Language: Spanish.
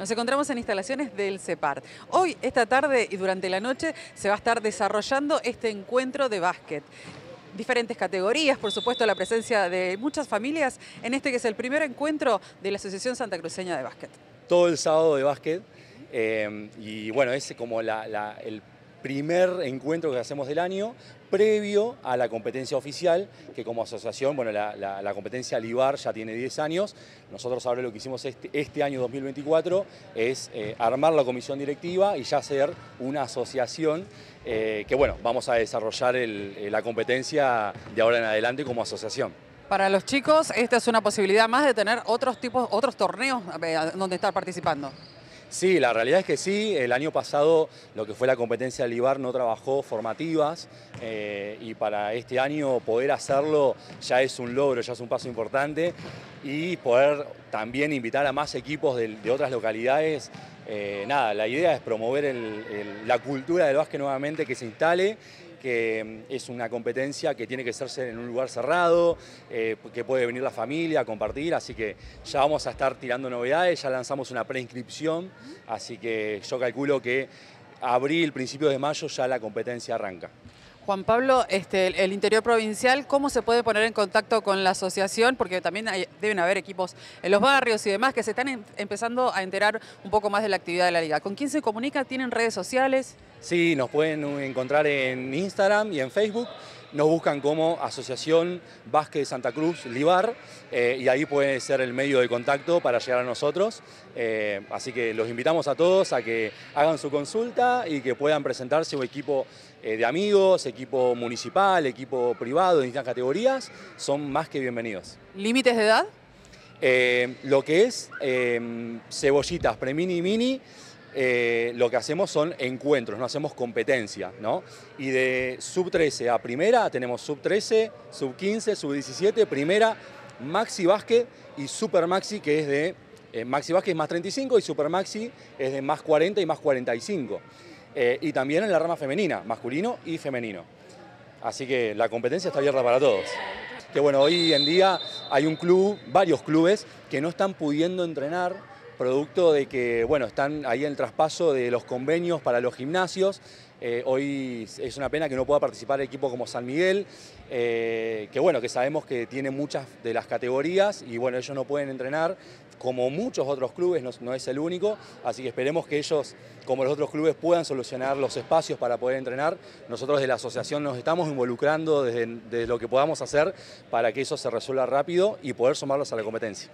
Nos encontramos en instalaciones del CEPAR. Hoy, esta tarde y durante la noche se va a estar desarrollando este encuentro de básquet diferentes categorías, por supuesto la presencia de muchas familias en este que es el primer encuentro de la Asociación Santa Cruceña de Básquet. Todo el sábado de básquet eh, y bueno, ese como la, el primer encuentro que hacemos del año, previo a la competencia oficial, que como asociación, bueno, la, competencia Libar ya tiene 10 años. Nosotros ahora lo que hicimos este, este año 2024 es eh, armar la comisión directiva y ya ser una asociación eh, que, bueno, vamos a desarrollar eh, la competencia de ahora en adelante como asociación. Para los chicos, esta es una posibilidad más de tener otros tipos, otros torneos donde estar participando. Sí, la realidad es que sí. El año pasado lo que fue la competencia del IBAR no trabajó formativas eh, y para este año poder hacerlo ya es un logro, ya es un paso importante y poder también invitar a más equipos de, otras localidades. Eh, nada, la idea es promover la cultura del básquet nuevamente que se instale que mm, es una competencia que tiene que hacerse en un lugar cerrado, eh, que puede venir la familia a compartir, así que ya vamos a estar tirando novedades, ya lanzamos una preinscripción, así que yo calculo que abril, principios de mayo ya la competencia arranca. Juan Pablo, este, el interior provincial, ¿cómo se puede poner en contacto con la asociación? Porque también deben haber equipos en los barrios y demás que se están em, empezando a enterar un poco más de la actividad de la liga. ¿Con quién se comunica? ¿Tienen redes sociales? Sí, nos pueden encontrar en Instagram y en Facebook nos buscan como Asociación Vázquez Santa Cruz Libar eh, y ahí puede ser el medio de contacto para llegar a nosotros. Eh, así que los invitamos a todos a que hagan su consulta y que puedan presentarse un equipo eh, de amigos, equipo municipal, equipo privado de distintas categorías. Son más que bienvenidos. ¿Límites de edad? lo que es cebollitas, pre-mini y mini, eh, lo que hacemos son encuentros, no hacemos competencia, Y de sub 13 a primera tenemos sub 13, sub 15, sub 17, primera, Maxi Vázquez y Super Maxi, que es de eh, maxi Maxi es más 35 y Super Maxi es de más 40 y más 45. Eh, y también en la rama femenina, masculino y femenino. Así que la competencia está abierta para todos. Que bueno, hoy en día hay un club, varios clubes, que no están pudiendo entrenar producto de que, bueno, están ahí en el traspaso de los convenios para los gimnasios. Eh, hoy es una pena que no pueda participar equipo como San Miguel, eh, que bueno, que sabemos que tiene muchas de las categorías y bueno, ellos no pueden entrenar como muchos otros clubes, no, es el único, así que esperemos que ellos, como los otros clubes, puedan solucionar los espacios para poder entrenar. Nosotros de la asociación nos estamos involucrando desde lo que podamos hacer para que eso se resuelva rápido y poder sumarlos a la competencia.